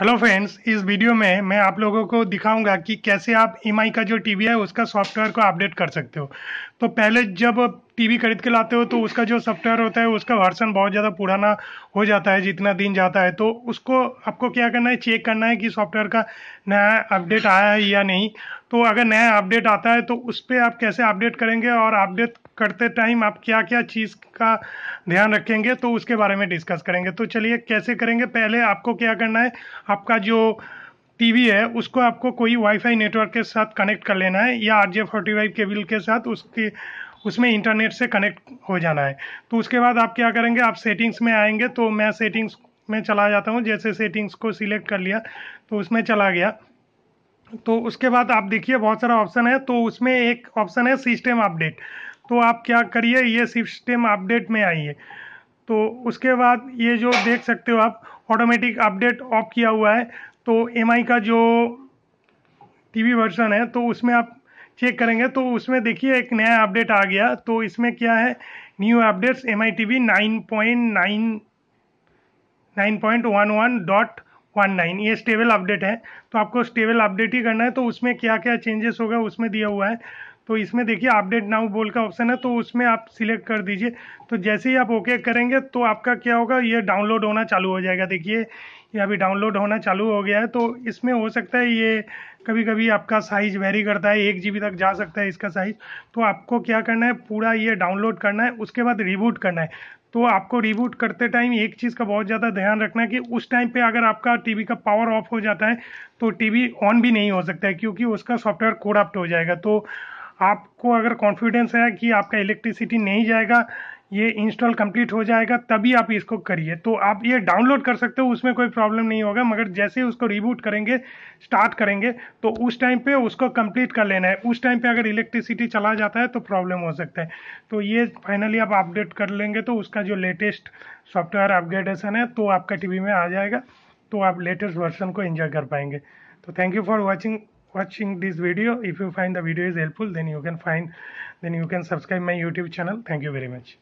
hello friends इस video में मैं आप लोगों को दिखाऊंगा कि कैसे आप ई e का जो टी है उसका सॉफ्टवेयर को अपडेट कर सकते हो तो पहले जब टीवी खरीद के लाते हो तो उसका जो सॉफ्टवेयर होता है उसका वर्सन बहुत ज़्यादा पुराना हो जाता है जितना दिन जाता है तो उसको आपको क्या करना है चेक करना है कि सॉफ्टवेयर का नया अपडेट आया है या नहीं तो अगर नया अपडेट आता है तो उस पर आप कैसे अपडेट करेंगे और अपडेट करते टाइम आप क्या क्या चीज़ का ध्यान रखेंगे तो उसके बारे में डिस्कस करेंगे तो चलिए कैसे करेंगे पहले आपको क्या करना है आपका जो टीवी है उसको आपको कोई वाईफाई नेटवर्क के साथ कनेक्ट कर लेना है या R J forty five cable के साथ उसके उसमें इंटरनेट से कनेक्ट हो जाना है तो उसके बाद आप क्या करेंगे आप सेटिंग्स में आएंगे तो मैं सेटिंग्स में चला जाता हूँ जैसे सेटिंग्स को सिलेक्ट कर लिया तो उसमें चला गया तो उसके बाद आप देखिए बहुत सारा ऑप्शन है तो उसमें एक ऑप्शन है सिस्टम अपडेट तो आप क्या करिए ये सिस्टम अपडेट में आइए तो उसके बाद ये जो देख सकते हो आप ऑटोमेटिक अपडेट ऑफ किया हुआ है तो एम का जो टीवी वर्जन है तो उसमें आप चेक करेंगे तो उसमें देखिए एक नया अपडेट आ गया तो इसमें क्या है new updates M I T V nine point nine nine point one one dot one nine ये स्टेबल अपडेट है तो आपको स्टेबल अपडेट ही करना है तो उसमें क्या क्या चेंजेस होगा उसमें दिया हुआ है तो इसमें देखिए अपडेट नाउ बोल का ऑप्शन है तो उसमें आप सिलेक्ट कर दीजिए तो जैसे ही आप ओके करेंगे तो आपका क्या होगा ये डाउनलोड होना चालू हो जाएगा देखिए ये अभी डाउनलोड होना चालू हो गया है तो इसमें हो सकता है ये कभी कभी आपका साइज़ वेरी करता है एक जी तक जा सकता है इसका साइज़ तो आपको क्या करना है पूरा ये डाउनलोड करना है उसके बाद रिबूट करना है तो आपको रिबूट करते टाइम एक चीज़ का बहुत ज़्यादा ध्यान रखना है कि उस टाइम पे अगर आपका टीवी का पावर ऑफ हो जाता है तो टीवी ऑन भी नहीं हो सकता है क्योंकि उसका सॉफ्टवेयर कोडअप्ट हो जाएगा तो आपको अगर कॉन्फिडेंस है कि आपका इलेक्ट्रिसिटी नहीं जाएगा ये इंस्टॉल कंप्लीट हो जाएगा तभी आप इसको करिए तो आप ये डाउनलोड कर सकते हो उसमें कोई प्रॉब्लम नहीं होगा मगर जैसे उसको रिबूट करेंगे स्टार्ट करेंगे तो उस टाइम पे उसको कंप्लीट कर लेना है उस टाइम पे अगर इलेक्ट्रिसिटी चला जाता है तो प्रॉब्लम हो सकता है तो ये फाइनली आप अपडेट कर लेंगे तो उसका जो लेटेस्ट सॉफ्टवेयर अपग्रेडेशन है तो आपका टी में आ जाएगा तो आप लेटेस्ट वर्सन को इन्जॉय कर पाएंगे तो thank you for watching watching this video if you find the video is helpful then you can find then you can subscribe my youtube channel thank you very much